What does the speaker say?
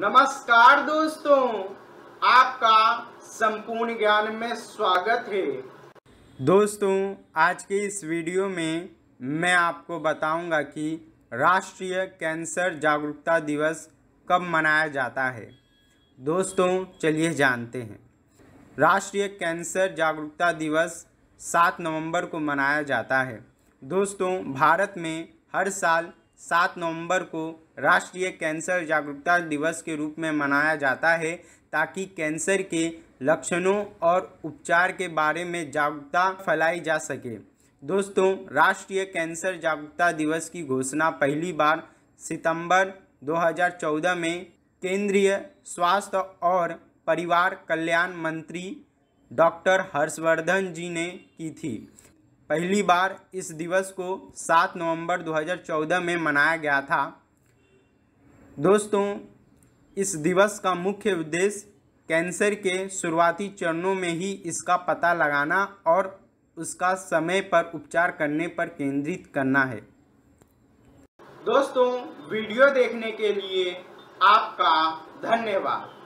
नमस्कार दोस्तों आपका संपूर्ण ज्ञान में स्वागत है दोस्तों आज के इस वीडियो में मैं आपको बताऊंगा कि राष्ट्रीय कैंसर जागरूकता दिवस कब मनाया जाता है दोस्तों चलिए जानते हैं राष्ट्रीय कैंसर जागरूकता दिवस 7 नवंबर को मनाया जाता है दोस्तों भारत में हर साल सात नवंबर को राष्ट्रीय कैंसर जागरूकता दिवस के रूप में मनाया जाता है ताकि कैंसर के लक्षणों और उपचार के बारे में जागरूकता फैलाई जा सके दोस्तों राष्ट्रीय कैंसर जागरूकता दिवस की घोषणा पहली बार सितंबर 2014 में केंद्रीय स्वास्थ्य और परिवार कल्याण मंत्री डॉक्टर हर्षवर्धन जी ने की थी पहली बार इस दिवस को 7 नवंबर 2014 में मनाया गया था दोस्तों इस दिवस का मुख्य उद्देश्य कैंसर के शुरुआती चरणों में ही इसका पता लगाना और उसका समय पर उपचार करने पर केंद्रित करना है दोस्तों वीडियो देखने के लिए आपका धन्यवाद